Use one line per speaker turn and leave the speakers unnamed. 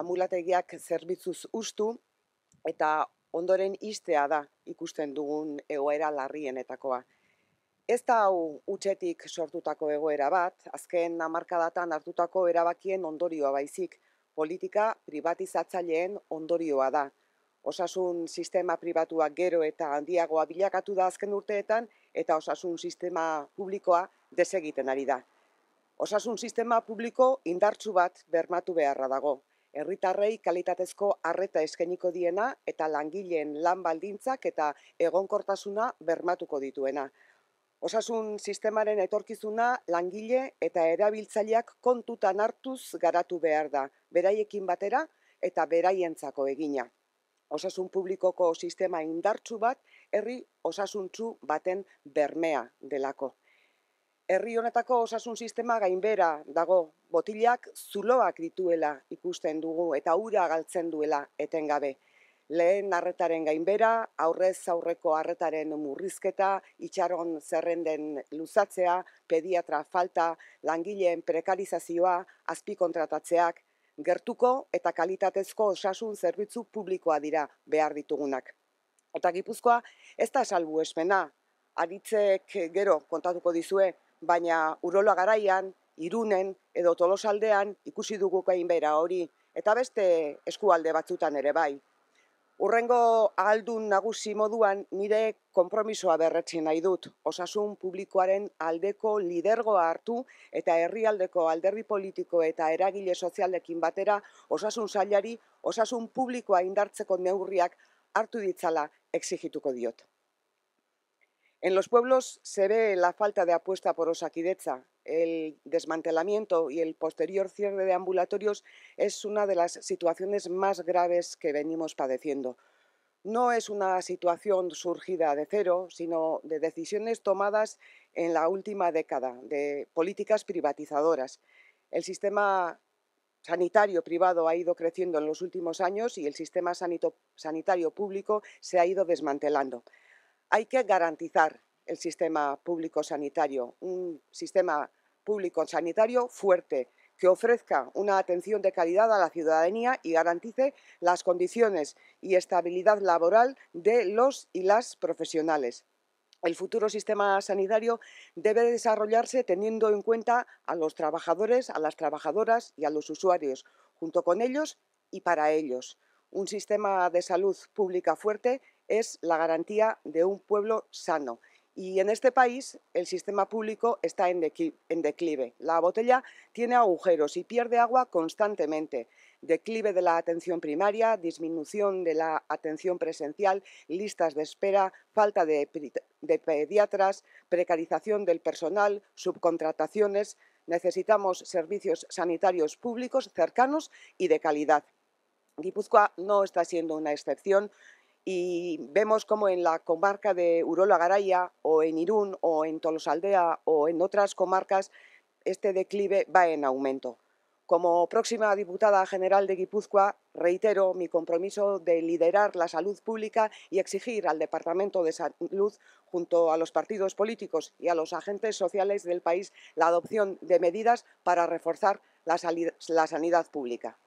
amulategiak zerbitzuz ustu eta ondoren istea da ikusten dugun egoera larrienetakoa. Ez da hau utxetik sortutako egoera bat, azken namarkadatan hartutako erabakien ondorioa baizik, politika privatizatzaileen ondorioa da. Osasun sistema pribatuak gero eta handiagoa bilakatu da azken urteetan eta osasun sistema publikoa desegiten ari da. Osasun sistema publiko indartsu bat bermatu beharra dago, herritarrei kalitatezko arreta eskainiko diena eta langileen lan baldintzak eta egonkortasuna bermatuko dituena. Osasun sistemaren etorkizuna langile eta erabiltzaileak kontutan hartuz garatu behar da, beraiekin batera eta beraientzako egina. Osasun publikoko sistema indartsu bat herri osasuntsu baten bermea delako herri honetako osasun sistema gainbera dago, botilak zuloak dituela ikusten dugu eta ura galtzen duela etengabe. Lehen arretaren gainbera, aurrez aurreko arretaren murrizketa, itxaron zerrenden luzatzea, pediatra falta, langileen prekarizazioa, azpi kontratatzeak, gertuko eta kalitatezko osasun zerbitzu publikoa dira behar ditugunak. Eta gipuzkoa, ez da salbu esmena, aritzek gero kontatuko dizue, baina urola garaian, irunen edo tolosaldean ikusi dugu kain bera hori, eta beste eskualde batzutan ere bai. Urrengo ahaldun nagusi moduan nire konpromisoa berretzi nahi dut, osasun publikoaren aldeko lidergoa hartu eta herrialdeko alderri politiko eta eragile sozialdekin batera osasun sailari osasun publikoa indartzeko neurriak hartu ditzala exigituko diot. En los pueblos se ve la falta de apuesta por Osaquideza. El desmantelamiento y el posterior cierre de ambulatorios es una de las situaciones más graves que venimos padeciendo. No es una situación surgida de cero, sino de decisiones tomadas en la última década, de políticas privatizadoras. El sistema sanitario privado ha ido creciendo en los últimos años y el sistema sanitario público se ha ido desmantelando hay que garantizar el sistema público sanitario, un sistema público sanitario fuerte, que ofrezca una atención de calidad a la ciudadanía y garantice las condiciones y estabilidad laboral de los y las profesionales. El futuro sistema sanitario debe desarrollarse teniendo en cuenta a los trabajadores, a las trabajadoras y a los usuarios, junto con ellos y para ellos. Un sistema de salud pública fuerte es la garantía de un pueblo sano. Y en este país el sistema público está en, declive. La botella tiene agujeros y pierde agua constantemente. Declive de la atención primaria, disminución de la atención presencial, listas de espera, falta de, pediatras, precarización del personal, subcontrataciones. Necesitamos servicios sanitarios públicos cercanos y de calidad. Guipúzcoa no está siendo una excepción y vemos como en la comarca de Urola Garaya o en Irún o en Tolosaldea o en otras comarcas este declive va en aumento. Como próxima diputada general de Guipúzcoa, reitero mi compromiso de liderar la salud pública y exigir al Departamento de Salud, junto a los partidos políticos y a los agentes sociales del país, la adopción de medidas para reforzar la sanidad pública.